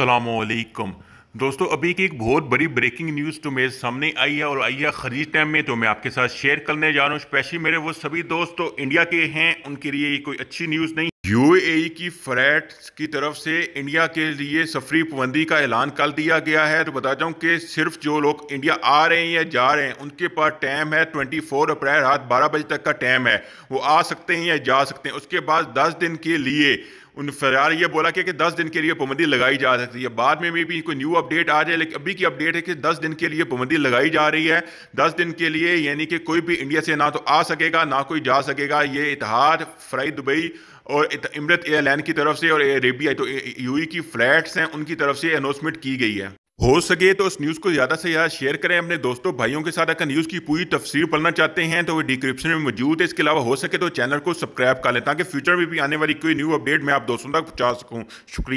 असलकुम दोस्तों अभी की एक बहुत बड़ी ब्रेकिंग न्यूज़ तो मेरे सामने आई है और आई है खरीद टाइम में तो मैं आपके साथ शेयर करने जा रहा हूँ स्पेशली मेरे वो सभी दोस्त तो इंडिया के हैं उनके लिए ये कोई अच्छी न्यूज़ नहीं यूएई की फ्रैट की तरफ से इंडिया के लिए सफरी पाबंदी का ऐलान कर दिया गया है तो बता जाऊं कि सिर्फ जो लोग इंडिया आ रहे हैं या जा रहे हैं उनके पास टाइम है 24 अप्रैल रात 12 बजे तक का टाइम है वो आ सकते हैं या जा सकते हैं उसके बाद 10 दिन के लिए उन फरार ये बोला कि, कि दिन के लिए पाबंदी लगाई जा सकती है बाद में भी कोई न्यू अपडेट आ जाए लेकिन अभी की अपडेट है कि दस दिन के लिए पाबंदी लगाई जा रही है दस दिन के लिए यानी कि कोई भी इंडिया से ना तो आ सकेगा ना कोई जा सकेगा ये इतिहाद फ्राई दुबई और इमरत एयरलाइन की तरफ से और अरेबिया तो यू की फ्लैट्स हैं उनकी तरफ से अनाउंसमेंट की गई है हो सके तो उस न्यूज़ को ज़्यादा से ज़्यादा शेयर करें अपने दोस्तों भाइयों के साथ अगर न्यूज़ की पूरी तफसीर पढ़ना चाहते हैं तो वो डिस्क्रिप्शन में मौजूद है इसके अलावा हो सके तो चैनल को सब्सक्राइब कर लें ताकि फ्यूचर में भी आने वाली कोई न्यू अपडेट मैं आप दोस्तों तक पहुँचा सकूँ शुक्रिया